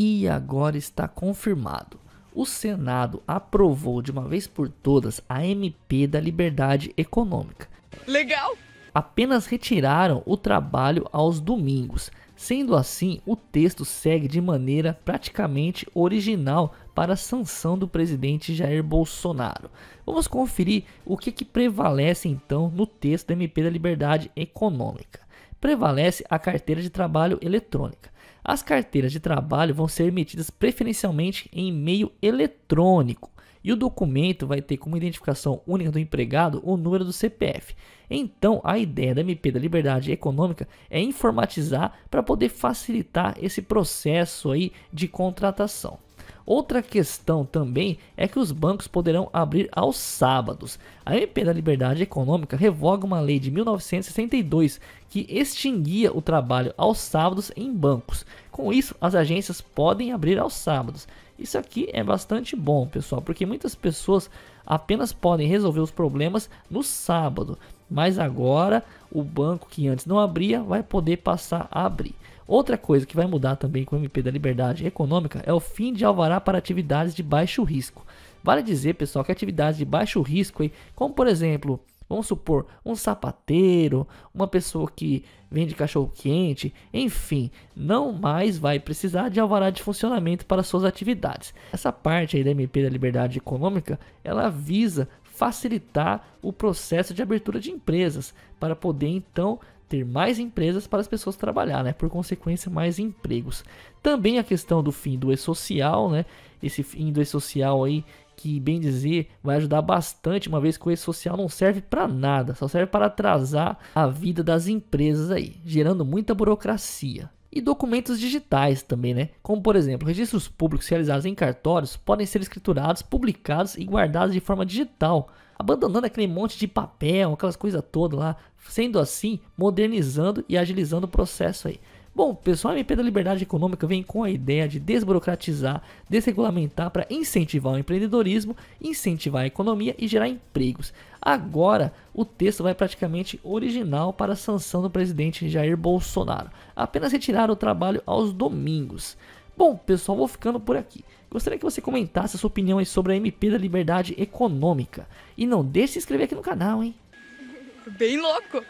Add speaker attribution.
Speaker 1: E agora está confirmado. O Senado aprovou de uma vez por todas a MP da Liberdade Econômica. Legal! Apenas retiraram o trabalho aos domingos. Sendo assim, o texto segue de maneira praticamente original para a sanção do presidente Jair Bolsonaro. Vamos conferir o que, que prevalece então no texto da MP da Liberdade Econômica. Prevalece a carteira de trabalho eletrônica. As carteiras de trabalho vão ser emitidas preferencialmente em meio eletrônico e o documento vai ter como identificação única do empregado o número do CPF. Então, a ideia da MP da Liberdade Econômica é informatizar para poder facilitar esse processo aí de contratação. Outra questão também é que os bancos poderão abrir aos sábados. A MP da Liberdade Econômica revoga uma lei de 1962 que extinguia o trabalho aos sábados em bancos. Com isso, as agências podem abrir aos sábados. Isso aqui é bastante bom, pessoal, porque muitas pessoas apenas podem resolver os problemas no sábado, mas agora o banco que antes não abria vai poder passar a abrir. Outra coisa que vai mudar também com o MP da Liberdade Econômica é o fim de alvará para atividades de baixo risco. Vale dizer, pessoal, que atividades de baixo risco, como por exemplo Vamos supor, um sapateiro, uma pessoa que vende cachorro quente, enfim, não mais vai precisar de alvará de funcionamento para suas atividades. Essa parte aí da MP da Liberdade Econômica, ela visa facilitar o processo de abertura de empresas para poder então ter mais empresas para as pessoas trabalhar, né? Por consequência, mais empregos. Também a questão do fim do e-social, né? Esse fim do e-social aí que, bem dizer, vai ajudar bastante, uma vez que o e social não serve para nada, só serve para atrasar a vida das empresas aí, gerando muita burocracia. E documentos digitais também, né? Como por exemplo, registros públicos realizados em cartórios podem ser escriturados, publicados e guardados de forma digital, abandonando aquele monte de papel, aquelas coisas todas lá, sendo assim, modernizando e agilizando o processo aí. Bom, pessoal, a MP da Liberdade Econômica vem com a ideia de desburocratizar, desregulamentar para incentivar o empreendedorismo, incentivar a economia e gerar empregos. Agora, o texto vai praticamente original para a sanção do presidente Jair Bolsonaro. Apenas retirar o trabalho aos domingos. Bom, pessoal, vou ficando por aqui. Gostaria que você comentasse a sua opinião sobre a MP da Liberdade Econômica. E não deixe de se inscrever aqui no canal, hein? Bem louco!